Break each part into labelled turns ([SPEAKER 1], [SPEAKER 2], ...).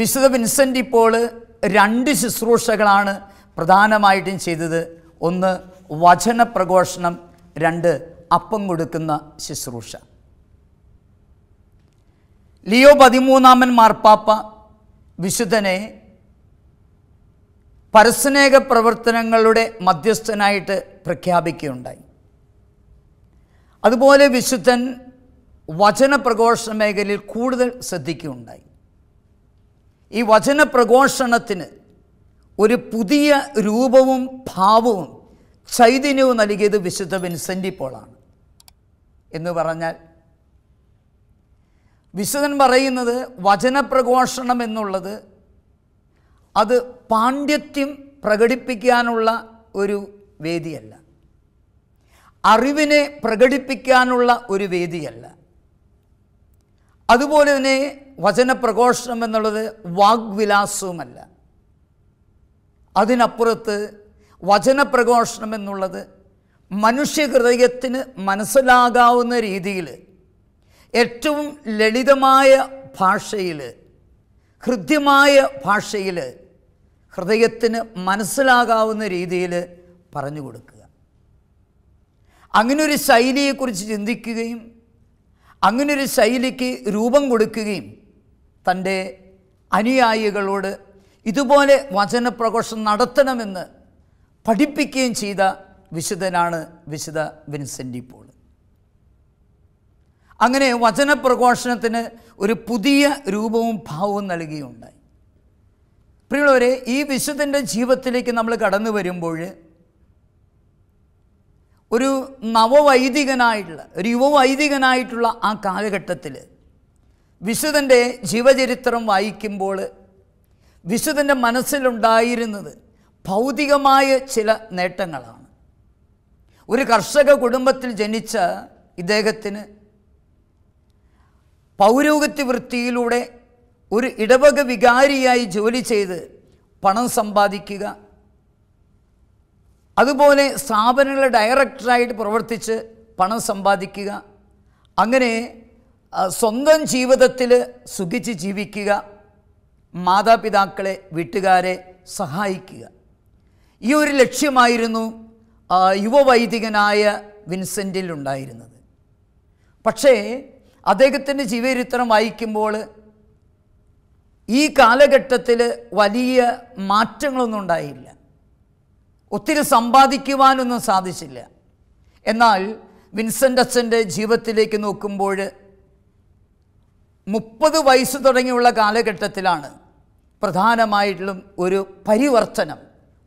[SPEAKER 1] വിശുദ്ധ വിൻസെൻ്റ് ഇപ്പോൾ രണ്ട് ശുശ്രൂഷകളാണ് പ്രധാനമായിട്ടും ചെയ്തത് ഒന്ന് വചന പ്രഘോഷണം രണ്ട് അപ്പം കൊടുക്കുന്ന ശുശ്രൂഷ ലിയോ പതിമൂന്നാമൻ മാർപ്പാപ്പ വിശുദ്ധനെ പരസ്നേഹ പ്രവർത്തനങ്ങളുടെ മധ്യസ്ഥനായിട്ട് പ്രഖ്യാപിക്കുകയുണ്ടായി അതുപോലെ വിശുദ്ധൻ വചന പ്രഘോഷണ മേഖലയിൽ കൂടുതൽ ശ്രദ്ധിക്കുകയുണ്ടായി ഈ വചനപ്രഘോഷണത്തിന് ഒരു പുതിയ രൂപവും ഭാവവും ചൈതന്യവും നൽകിയത് വിശുദ്ധ വിൻസെൻ്റ് പോളാണ് എന്ന് പറഞ്ഞാൽ വിശുദ്ധൻ പറയുന്നത് വചനപ്രഘോഷണം എന്നുള്ളത് അത് പാണ്ഡിത്യം പ്രകടിപ്പിക്കാനുള്ള ഒരു വേദിയല്ല അറിവിനെ പ്രകടിപ്പിക്കാനുള്ള ഒരു വേദിയല്ല അതുപോലെ തന്നെ വചനപ്രഘോഷണം എന്നുള്ളത് വാഗ്വിലാസവുമല്ല അതിനപ്പുറത്ത് വചനപ്രഘോഷണം എന്നുള്ളത് മനുഷ്യഹൃദയത്തിന് മനസ്സിലാകാവുന്ന രീതിയിൽ ഏറ്റവും ലളിതമായ ഭാഷയിൽ ഹൃദ്യമായ ഭാഷയിൽ ഹൃദയത്തിന് മനസ്സിലാകാവുന്ന രീതിയിൽ പറഞ്ഞു കൊടുക്കുക അങ്ങനൊരു ശൈലിയെക്കുറിച്ച് ചിന്തിക്കുകയും അങ്ങനൊരു ശൈലിക്ക് രൂപം കൊടുക്കുകയും തൻ്റെ അനുയായികളോട് ഇതുപോലെ വചനപ്രഘോഷം നടത്തണമെന്ന് പഠിപ്പിക്കുകയും ചെയ്ത വിശുദ്ധനാണ് വിശുദ്ധ വിൻസെൻ്റി പോൾ അങ്ങനെ വചനപ്രഘോഷണത്തിന് ഒരു പുതിയ രൂപവും ഭാവവും നൽകുകയുണ്ടായി പ്രിയുള്ളവരെ ഈ വിശുദ്ധൻ്റെ ജീവിതത്തിലേക്ക് നമ്മൾ കടന്നു വരുമ്പോൾ ഒരു നവവൈദികനായിട്ടുള്ള ഒരു യുവവൈദികനായിട്ടുള്ള ആ കാലഘട്ടത്തിൽ വിശുദ്ധൻ്റെ ജീവചരിത്രം വായിക്കുമ്പോൾ വിശുദ്ധൻ്റെ മനസ്സിലുണ്ടായിരുന്നത് ഭൗതികമായ ചില നേട്ടങ്ങളാണ് ഒരു കർഷക കുടുംബത്തിൽ ജനിച്ച ഇദ്ദേഹത്തിന് പൗരോഗത്യ വൃത്തിയിലൂടെ ഒരു ഇടവക വികാരിയായി ജോലി ചെയ്ത് പണം സമ്പാദിക്കുക അതുപോലെ സ്ഥാപനങ്ങളുടെ ഡയറക്ടറായിട്ട് പ്രവർത്തിച്ച് പണം സമ്പാദിക്കുക അങ്ങനെ സ്വന്തം ജീവിതത്തിൽ സുഖിച്ച് ജീവിക്കുക മാതാപിതാക്കളെ വീട്ടുകാരെ സഹായിക്കുക ഈ ഒരു ലക്ഷ്യമായിരുന്നു യുവവൈദികനായ വിൻസെൻറ്റിൽ ഉണ്ടായിരുന്നത് പക്ഷേ അദ്ദേഹത്തിൻ്റെ ജീവചരിത്രം വായിക്കുമ്പോൾ ഈ കാലഘട്ടത്തിൽ വലിയ മാറ്റങ്ങളൊന്നും ഉണ്ടായില്ല ഒത്തിരി സമ്പാദിക്കുവാനൊന്നും സാധിച്ചില്ല എന്നാൽ വിൻസെൻ്റ് അച്ഛൻ്റെ ജീവിതത്തിലേക്ക് നോക്കുമ്പോൾ മുപ്പത് വയസ്സ് തുടങ്ങിയുള്ള കാലഘട്ടത്തിലാണ് പ്രധാനമായിട്ടും ഒരു പരിവർത്തനം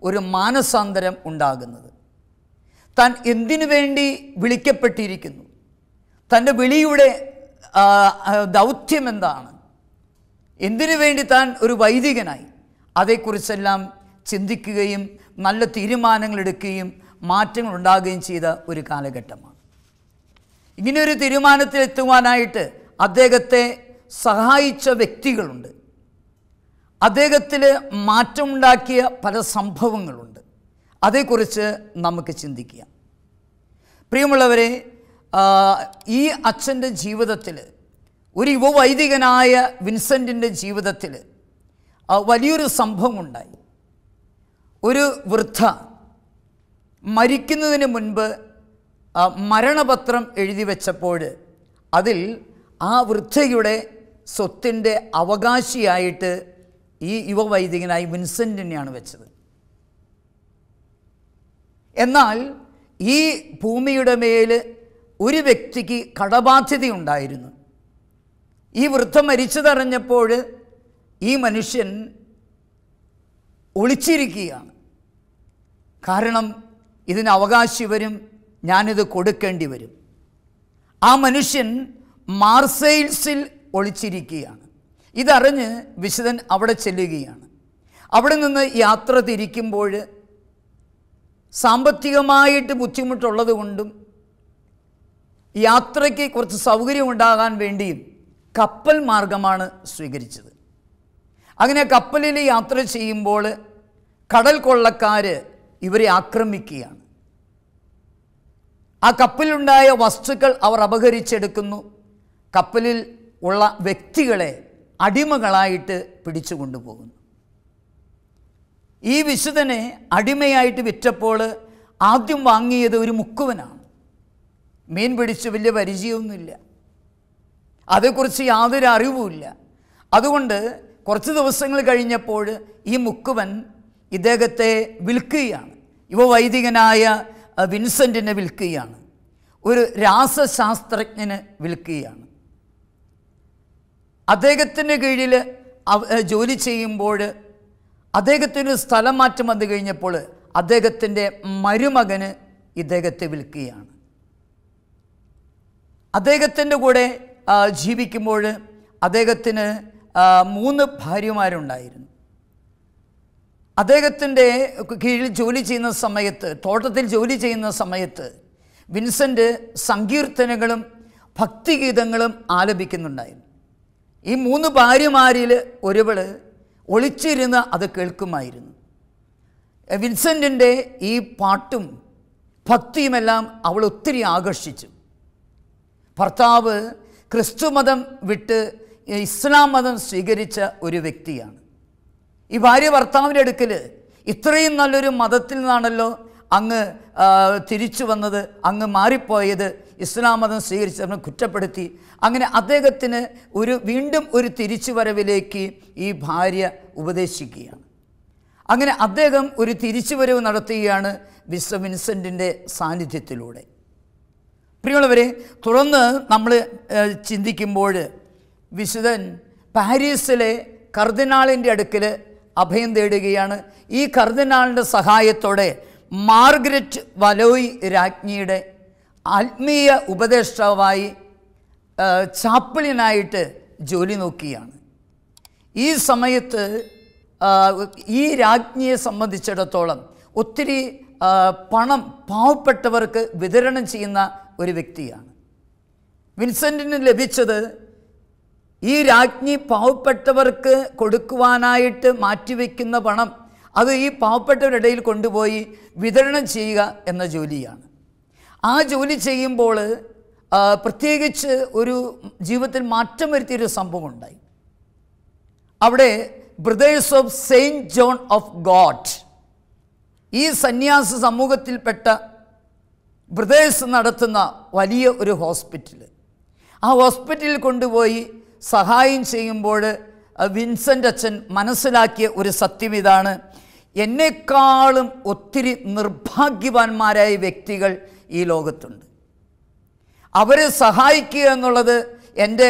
[SPEAKER 1] ഒരു മാനസാന്തരം ഉണ്ടാകുന്നത് താൻ എന്തിനു വേണ്ടി വിളിക്കപ്പെട്ടിരിക്കുന്നു തൻ്റെ വിളിയുടെ ദൗത്യം എന്താണ് എന്തിനു വേണ്ടി താൻ ഒരു വൈദികനായി അതേക്കുറിച്ചെല്ലാം ചിന്തിക്കുകയും നല്ല തീരുമാനങ്ങൾ എടുക്കുകയും മാറ്റങ്ങൾ ഉണ്ടാകുകയും ചെയ്ത ഒരു കാലഘട്ടമാണ് ഇങ്ങനെയൊരു തീരുമാനത്തിലെത്തുവാനായിട്ട് അദ്ദേഹത്തെ സഹായിച്ച വ്യക്തികളുണ്ട് അദ്ദേഹത്തിൽ മാറ്റമുണ്ടാക്കിയ പല സംഭവങ്ങളുണ്ട് അതേക്കുറിച്ച് നമുക്ക് ചിന്തിക്കാം പ്രിയമുള്ളവരെ ഈ അച്ഛൻ്റെ ജീവിതത്തിൽ ഒരു യുവവൈദികനായ വിൻസെൻറ്റിൻ്റെ ജീവിതത്തിൽ വലിയൊരു സംഭവമുണ്ടായി ഒരു വൃദ്ധ മരിക്കുന്നതിന് മുൻപ് മരണപത്രം എഴുതി വച്ചപ്പോൾ അതിൽ ആ വൃദ്ധയുടെ സ്വത്തിൻ്റെ അവകാശിയായിട്ട് ഈ യുവവൈദികനായി വിൻസെൻറ്റിനെയാണ് വെച്ചത് എന്നാൽ ഈ ഭൂമിയുടെ മേൽ ഒരു വ്യക്തിക്ക് കടബാധ്യതയുണ്ടായിരുന്നു ഈ വൃദ്ധ മരിച്ചതറിഞ്ഞപ്പോൾ ഈ മനുഷ്യൻ ഒളിച്ചിരിക്കുകയാണ് കാരണം ഇതിന് അവകാശി വരും ഞാനിത് കൊടുക്കേണ്ടി വരും ആ മനുഷ്യൻ മാർസെയിൽസിൽ ഒളിച്ചിരിക്കുകയാണ് ഇതറിഞ്ഞ് വിശുദ്ധൻ അവിടെ ചെല്ലുകയാണ് അവിടെ നിന്ന് യാത്ര തിരിക്കുമ്പോൾ സാമ്പത്തികമായിട്ട് ബുദ്ധിമുട്ടുള്ളത് കൊണ്ടും യാത്രയ്ക്ക് കുറച്ച് സൗകര്യമുണ്ടാകാൻ വേണ്ടിയും കപ്പൽ മാർഗമാണ് സ്വീകരിച്ചത് അങ്ങനെ കപ്പലിൽ യാത്ര ചെയ്യുമ്പോൾ കടൽ കൊള്ളക്കാർ ഇവരെ ആക്രമിക്കുകയാണ് ആ കപ്പലിലുണ്ടായ വസ്തുക്കൾ അവർ അപഹരിച്ചെടുക്കുന്നു കപ്പലിൽ ഉള്ള വ്യക്തികളെ അടിമകളായിട്ട് പിടിച്ചു കൊണ്ടുപോകുന്നു ഈ വിശുദ്ധനെ അടിമയായിട്ട് വിറ്റപ്പോൾ ആദ്യം വാങ്ങിയത് ഒരു മുക്കുവനാണ് മീൻ പിടിച്ച് വലിയ പരിചയമൊന്നുമില്ല അതേക്കുറിച്ച് യാതൊരു അറിവുമില്ല അതുകൊണ്ട് കുറച്ച് ദിവസങ്ങൾ കഴിഞ്ഞപ്പോൾ ഈ മുക്കുവൻ ഇദ്ദേഹത്തെ വിൽക്കുകയാണ് യുവ വൈദികനായ വിൻസെൻറ്റിനെ വിൽക്കുകയാണ് ഒരു രാസശാസ്ത്രജ്ഞന് വിൽക്കുകയാണ് അദ്ദേഹത്തിൻ്റെ കീഴിൽ ജോലി ചെയ്യുമ്പോൾ അദ്ദേഹത്തിന് സ്ഥലം മാറ്റം വന്നു കഴിഞ്ഞപ്പോൾ അദ്ദേഹത്തിൻ്റെ മരുമകന് ഇദ്ദേഹത്തെ വിൽക്കുകയാണ് അദ്ദേഹത്തിൻ്റെ കൂടെ ജീവിക്കുമ്പോൾ അദ്ദേഹത്തിന് മൂന്ന് ഭാര്യമാരുണ്ടായിരുന്നു അദ്ദേഹത്തിൻ്റെ കീഴിൽ ജോലി ചെയ്യുന്ന സമയത്ത് തോട്ടത്തിൽ ജോലി ചെയ്യുന്ന സമയത്ത് വിൻസെൻ്റ് സങ്കീർത്തനങ്ങളും ഭക്തിഗീതങ്ങളും ആലപിക്കുന്നുണ്ടായിരുന്നു ഈ മൂന്ന് ഭാര്യമാരിൽ ഒരുവൾ ഒളിച്ചിരുന്ന് അത് കേൾക്കുമായിരുന്നു വിൻസെൻറ്റിൻ്റെ ഈ പാട്ടും ഭക്തിയുമെല്ലാം അവൾ ഒത്തിരി ആകർഷിച്ചു ഭർത്താവ് ക്രിസ്തുമതം വിട്ട് ഇസ്ലാം മതം സ്വീകരിച്ച ഒരു വ്യക്തിയാണ് ഈ ഭാര്യ ഭർത്താവിൻ്റെ അടുക്കൽ ഇത്രയും നല്ലൊരു മതത്തിൽ നിന്നാണല്ലോ അങ്ങ് തിരിച്ചു വന്നത് അങ്ങ് മാറിപ്പോയത് ഇസ്ലാം മതം സ്വീകരിച്ചവനെ കുറ്റപ്പെടുത്തി അങ്ങനെ അദ്ദേഹത്തിന് ഒരു വീണ്ടും ഒരു തിരിച്ചുവരവിലേക്ക് ഈ ഭാര്യ ഉപദേശിക്കുകയാണ് അങ്ങനെ അദ്ദേഹം ഒരു തിരിച്ചുവരവ് നടത്തുകയാണ് വിശ്വ വിൻസെൻറ്റിൻ്റെ സാന്നിധ്യത്തിലൂടെ പ്രിയമുള്ളവരെ തുറന്ന് നമ്മൾ ചിന്തിക്കുമ്പോൾ വിശുദ്ധൻ പാരീസിലെ കർദിനാളിൻ്റെ അടുക്കൽ അഭയം തേടുകയാണ് ഈ കർദിനാളിൻ്റെ സഹായത്തോടെ മാർഗ്രറ്റ് വലോയ് രാജ്ഞിയുടെ ആത്മീയ ഉപദേഷ്ടാവായി ചാപ്പിളിനായിട്ട് ജോലി നോക്കിയാണ് ഈ സമയത്ത് ഈ രാജ്ഞിയെ സംബന്ധിച്ചിടത്തോളം ഒത്തിരി പണം പാവപ്പെട്ടവർക്ക് വിതരണം ചെയ്യുന്ന ഒരു വ്യക്തിയാണ് വിൻസെൻറ്റിന് ലഭിച്ചത് ഈ രാജ്ഞി പാവപ്പെട്ടവർക്ക് കൊടുക്കുവാനായിട്ട് മാറ്റിവെക്കുന്ന പണം അത് ഈ പാവപ്പെട്ടവരുടെ ഇടയിൽ കൊണ്ടുപോയി വിതരണം ചെയ്യുക എന്ന ജോലിയാണ് ആ ജോലി ചെയ്യുമ്പോൾ പ്രത്യേകിച്ച് ഒരു ജീവിതത്തിൽ മാറ്റം വരുത്തിയൊരു സംഭവം ഉണ്ടായി അവിടെ brothers of saint John of God ഈ സന്യാസ സമൂഹത്തിൽപ്പെട്ട ബ്രദേഴ്സ് നടത്തുന്ന വലിയ ഒരു ഹോസ്പിറ്റൽ ആ ഹോസ്പിറ്റലിൽ കൊണ്ടുപോയി സഹായം ചെയ്യുമ്പോൾ വിൻസെൻ്റ് അച്ഛൻ മനസ്സിലാക്കിയ ഒരു സത്യം ഇതാണ് എന്നെക്കാളും ഒത്തിരി നിർഭാഗ്യവാന്മാരായ വ്യക്തികൾ ഈ ലോകത്തുണ്ട് അവരെ സഹായിക്കുക എന്നുള്ളത് എൻ്റെ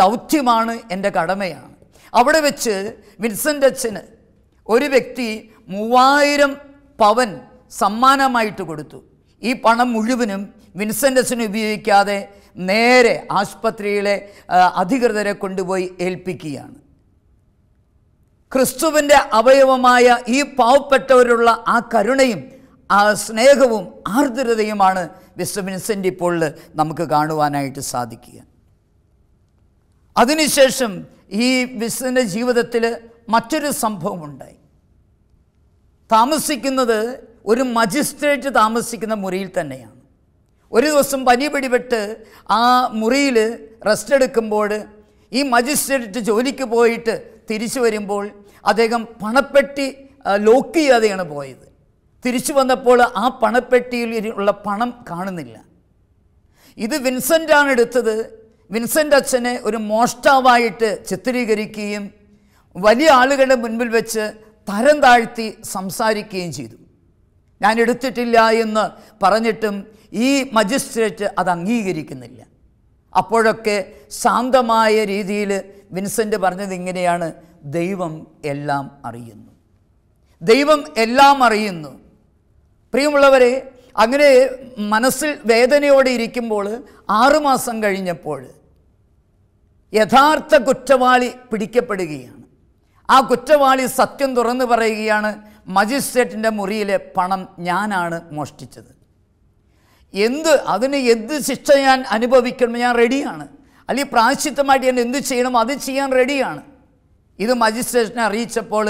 [SPEAKER 1] ദൗത്യമാണ് എൻ്റെ കടമയാണ് അവിടെ വെച്ച് വിൻസെൻ്റ് അച്ഛന് ഒരു വ്യക്തി മൂവായിരം പവൻ സമ്മാനമായിട്ട് കൊടുത്തു ഈ പണം മുഴുവനും വിൻസെൻ്റ് അച്ഛന് ഉപയോഗിക്കാതെ നേരെ ആശുപത്രിയിലെ അധികൃതരെ കൊണ്ടുപോയി ഏൽപ്പിക്കുകയാണ് ക്രിസ്തുവിൻ്റെ അവയവമായ ഈ പാവപ്പെട്ടവരുള്ള ആ കരുണയും ആ സ്നേഹവും ആർദ്രതയുമാണ് വിശ്വ വിൻസെൻ്റ് ഇപ്പോൾ നമുക്ക് കാണുവാനായിട്ട് സാധിക്കുക അതിനുശേഷം ഈ വിശ്വൻ്റെ ജീവിതത്തിൽ മറ്റൊരു സംഭവമുണ്ടായി താമസിക്കുന്നത് ഒരു മജിസ്ട്രേറ്റ് താമസിക്കുന്ന മുറിയിൽ തന്നെയാണ് ഒരു ദിവസം പനി പിടിപെട്ട് ആ മുറിയിൽ റെസ്റ്റ് എടുക്കുമ്പോൾ ഈ മജിസ്ട്രേറ്റ് ജോലിക്ക് പോയിട്ട് തിരിച്ചു വരുമ്പോൾ അദ്ദേഹം പണപ്പെട്ടി ലോക്ക് ചെയ്യാതെയാണ് പോയത് തിരിച്ചു വന്നപ്പോൾ ആ പണപ്പെട്ടിയിൽ ഉള്ള പണം കാണുന്നില്ല ഇത് വിൻസെൻ്റാണ് എടുത്തത് വിൻസെൻ്റ് അച്ഛനെ ഒരു മോഷ്ടാവായിട്ട് ചിത്രീകരിക്കുകയും വലിയ ആളുകളുടെ മുൻപിൽ വെച്ച് തരം താഴ്ത്തി സംസാരിക്കുകയും ചെയ്തു ഞാൻ എടുത്തിട്ടില്ല എന്ന് പറഞ്ഞിട്ടും ഈ മജിസ്ട്രേറ്റ് അത് അംഗീകരിക്കുന്നില്ല അപ്പോഴൊക്കെ ശാന്തമായ രീതിയിൽ വിൻസെൻ്റ് പറഞ്ഞത് ഇങ്ങനെയാണ് ദൈവം എല്ലാം അറിയുന്നു ദൈവം എല്ലാം അറിയുന്നു പ്രിയമുള്ളവരെ അങ്ങനെ മനസ്സിൽ വേദനയോടെ ഇരിക്കുമ്പോൾ ആറുമാസം കഴിഞ്ഞപ്പോൾ യഥാർത്ഥ കുറ്റവാളി പിടിക്കപ്പെടുകയാണ് ആ കുറ്റവാളി സത്യം തുറന്നു പറയുകയാണ് മജിസ്ട്രേറ്റിൻ്റെ മുറിയിലെ പണം ഞാനാണ് മോഷ്ടിച്ചത് എന്ത് അതിന് എന്ത് ശിക്ഷ ഞാൻ അനുഭവിക്കണം ഞാൻ റെഡിയാണ് അല്ലെങ്കിൽ പ്രായശിത്തമായിട്ട് ഞാൻ എന്ത് ചെയ്യണം അത് ചെയ്യാൻ റെഡിയാണ് ഇത് മജിസ്ട്രേറ്റിനെ അറിയിച്ചപ്പോൾ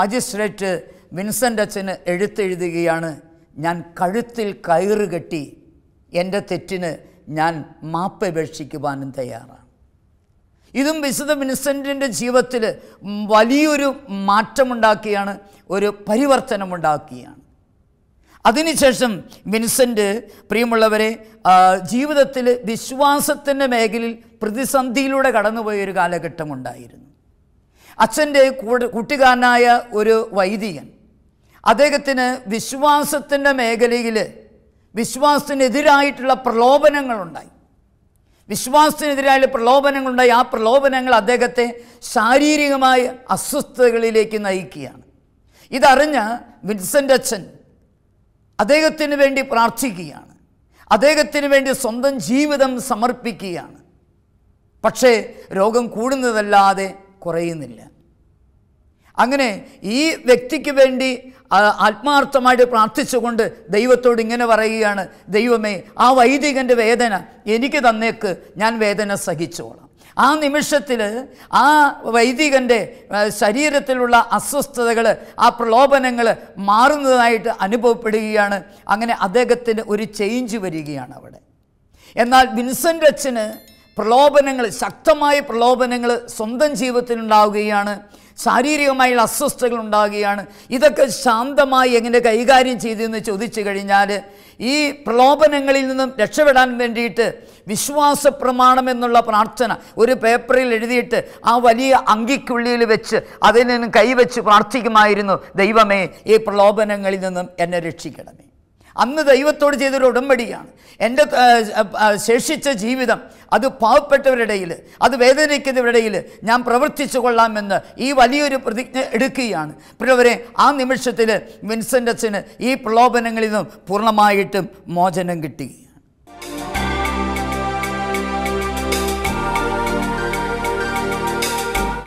[SPEAKER 1] മജിസ്ട്രേറ്റ് വിൻസെൻ്റ് അച്ഛന് എഴുത്തെഴുതുകയാണ് ഞാൻ കഴുത്തിൽ കയറ് കെട്ടി എൻ്റെ തെറ്റിന് ഞാൻ മാപ്പ് അപേക്ഷിക്കുവാനും തയ്യാറാണ് ഇതും വിശുദ്ധ വിൻസെൻറ്റിൻ്റെ ജീവിതത്തിൽ വലിയൊരു മാറ്റമുണ്ടാക്കിയാണ് ഒരു പരിവർത്തനമുണ്ടാക്കിയാണ് അതിനുശേഷം വിൻസെൻ്റ് പ്രിയമുള്ളവരെ ജീവിതത്തിൽ വിശ്വാസത്തിൻ്റെ മേഖലയിൽ പ്രതിസന്ധിയിലൂടെ കടന്നുപോയ ഒരു കാലഘട്ടമുണ്ടായിരുന്നു അച്ഛൻ്റെ കുട്ടികാരനായ ഒരു വൈദികൻ അദ്ദേഹത്തിന് വിശ്വാസത്തിൻ്റെ മേഖലയിൽ വിശ്വാസത്തിനെതിരായിട്ടുള്ള പ്രലോഭനങ്ങളുണ്ടായി വിശ്വാസത്തിനെതിരായ പ്രലോഭനങ്ങളുണ്ടായി ആ പ്രലോഭനങ്ങൾ അദ്ദേഹത്തെ ശാരീരികമായ അസ്വസ്ഥതകളിലേക്ക് നയിക്കുകയാണ് ഇതറിഞ്ഞ വിൻസെൻ്റ് അച്ഛൻ അദ്ദേഹത്തിന് വേണ്ടി പ്രാർത്ഥിക്കുകയാണ് അദ്ദേഹത്തിന് വേണ്ടി സ്വന്തം ജീവിതം സമർപ്പിക്കുകയാണ് പക്ഷേ രോഗം കൂടുന്നതല്ലാതെ കുറയുന്നില്ല അങ്ങനെ ഈ വ്യക്തിക്ക് വേണ്ടി ആത്മാർത്ഥമായിട്ട് പ്രാർത്ഥിച്ചുകൊണ്ട് ദൈവത്തോട് ഇങ്ങനെ പറയുകയാണ് ദൈവമേ ആ വൈദികൻ്റെ വേദന എനിക്ക് തന്നേക്ക് ഞാൻ വേദന സഹിച്ചോളാം ആ നിമിഷത്തിൽ ആ വൈദികൻ്റെ ശരീരത്തിലുള്ള അസ്വസ്ഥതകൾ ആ പ്രലോഭനങ്ങൾ മാറുന്നതായിട്ട് അനുഭവപ്പെടുകയാണ് അങ്ങനെ അദ്ദേഹത്തിന് ഒരു ചേഞ്ച് വരികയാണ് അവിടെ എന്നാൽ വിൻസെൻ്റ് അച്ഛന് പ്രലോഭനങ്ങൾ ശക്തമായ പ്രലോഭനങ്ങൾ സ്വന്തം ജീവിതത്തിനുണ്ടാവുകയാണ് ശാരീരികമായുള്ള അസ്വസ്ഥതകൾ ഉണ്ടാവുകയാണ് ഇതൊക്കെ ശാന്തമായി എങ്ങനെ കൈകാര്യം ചെയ്തെന്ന് ചോദിച്ചു കഴിഞ്ഞാൽ ഈ പ്രലോഭനങ്ങളിൽ നിന്നും രക്ഷപ്പെടാൻ വേണ്ടിയിട്ട് വിശ്വാസ പ്രമാണം എന്നുള്ള പ്രാർത്ഥന ഒരു പേപ്പറിൽ എഴുതിയിട്ട് ആ വലിയ അങ്കിക്കുള്ളിയിൽ വെച്ച് അതിൽ നിന്നും കൈവച്ച് പ്രാർത്ഥിക്കുമായിരുന്നു ദൈവമേ ഈ പ്രലോഭനങ്ങളിൽ നിന്നും എന്നെ രക്ഷിക്കണമേ അന്ന് ദൈവത്തോട് ചെയ്തൊരു ഉടമ്പടിയാണ് എൻ്റെ ശേഷിച്ച ജീവിതം അത് പാവപ്പെട്ടവരുടെയിൽ അത് വേദനിക്കുന്നവരുടെയിൽ ഞാൻ പ്രവർത്തിച്ചു കൊള്ളാമെന്ന് ഈ വലിയൊരു പ്രതിജ്ഞ എടുക്കുകയാണ് പ്രിയവരെ ആ നിമിഷത്തിൽ വിൻസെൻ്റച്ചന് ഈ പ്രലോഭനങ്ങളിൽ നിന്നും പൂർണ്ണമായിട്ടും മോചനം കിട്ടി